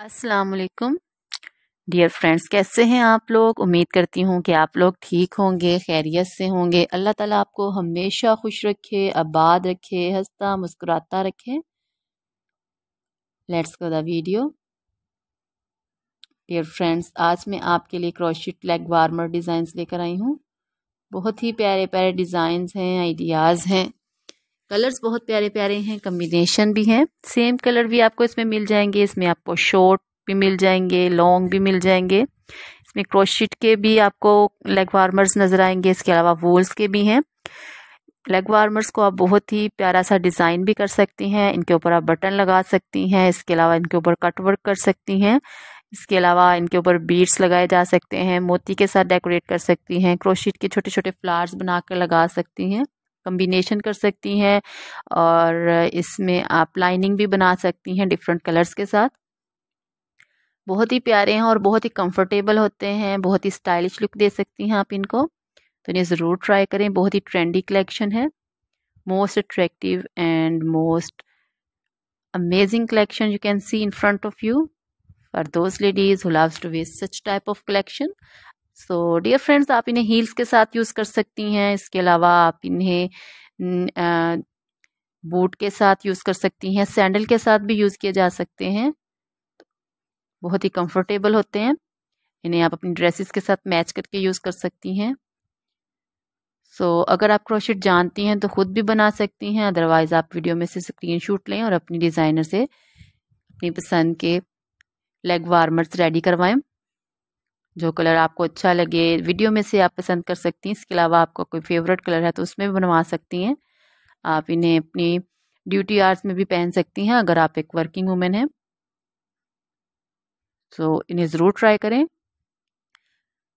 असलकम dear friends कैसे हैं आप लोग उम्मीद करती हूँ कि आप लोग ठीक होंगे खैरियत से होंगे अल्लाह ताला आपको हमेशा खुश रखे आबाद रखे हंसता मुस्कुराता रखे let's go the video dear friends आज मैं आपके लिए क्रोशिट लेग वार्मर डिज़ाइंस लेकर आई हूँ बहुत ही प्यारे प्यारे डिज़ाइंस हैं आइडियाज़ हैं कलर्स बहुत प्यारे प्यारे हैं कम्बिनेशन भी हैं सेम कलर भी आपको इसमें मिल जाएंगे इसमें आपको शॉर्ट भी मिल जाएंगे लॉन्ग भी मिल जाएंगे इसमें क्रोशिट के भी आपको लेग वार्मर्स नज़र आएंगे इसके अलावा वोल्स के भी हैं लेग वार्मर्स को आप बहुत ही प्यारा सा डिज़ाइन भी कर सकती हैं इनके ऊपर आप बटन लगा सकती हैं इसके अलावा इनके ऊपर कट वर्क कर सकती हैं इसके अलावा इनके ऊपर बीड्स लगाए जा सकते हैं मोती के साथ डेकोरेट कर सकती हैं क्रोशिट के छोटे छोटे फ्लावर्स बनाकर लगा सकती हैं कम्बिनेशन कर सकती हैं और इसमें आप लाइनिंग भी बना सकती हैं डिफरेंट कलर्स के साथ बहुत ही प्यारे हैं और बहुत ही कंफर्टेबल होते हैं बहुत ही स्टाइलिश लुक दे सकती हैं आप इनको तो इन्हें ज़रूर ट्राई करें बहुत ही ट्रेंडी कलेक्शन है most attractive and most amazing collection you can see in front of you for those ladies who loves to waste such type of collection so dear friends आप इन्हें हील्स के साथ use कर सकती हैं इसके अलावा आप इन्हें बूट के साथ यूज़ कर सकती हैं सैंडल के साथ भी यूज़ किए जा सकते हैं बहुत ही कंफर्टेबल होते हैं इन्हें आप अपनी ड्रेसेस के साथ मैच करके यूज़ कर सकती हैं सो so, अगर आप क्रोशेट जानती हैं तो ख़ुद भी बना सकती हैं अदरवाइज़ आप वीडियो में से स्क्रीन शूट लें और अपनी डिज़ाइनर से अपनी पसंद के लेग वार्मर्स रेडी करवाएं जो कलर आपको अच्छा लगे वीडियो में से आप पसंद कर सकती हैं इसके अलावा आपका कोई फेवरेट कलर है तो उसमें भी बनवा सकती हैं आप इन्हें अपनी ड्यूटी आर्ट्स में भी पहन सकती हैं अगर आप एक वर्किंग वूमेन हैं तो इन्हें ज़रूर ट्राई करें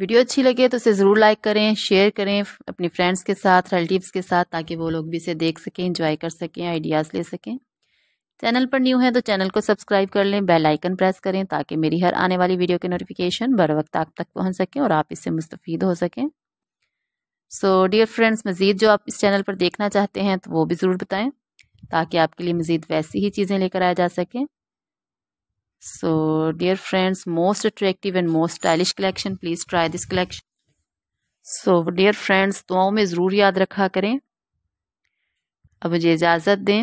वीडियो अच्छी लगे तो इसे ज़रूर लाइक करें शेयर करें अपने फ्रेंड्स के साथ रिलेटिव्स के साथ ताकि वो लोग भी इसे देख सकें इंजॉय कर सकें आइडियाज़ ले सकें चैनल पर न्यू है तो चैनल को सब्सक्राइब कर लें बेल आइकन प्रेस करें ताकि मेरी हर आने वाली वीडियो के नोटिफिकेशन बर वक्त आप तक पहुंच सकें और आप इससे मुस्तफ़ हो सकें सो डियर फ्रेंड्स मज़ीद जो आप इस चैनल पर देखना चाहते हैं तो वो भी ज़रूर बताएं ताकि आपके लिए मज़ीद वैसी ही चीज़ें लेकर आया जा सकें so dear friends most attractive and most stylish collection please try this collection so dear friends दुआओं में ज़रूर याद रखा करें अब मुझे इजाज़त दें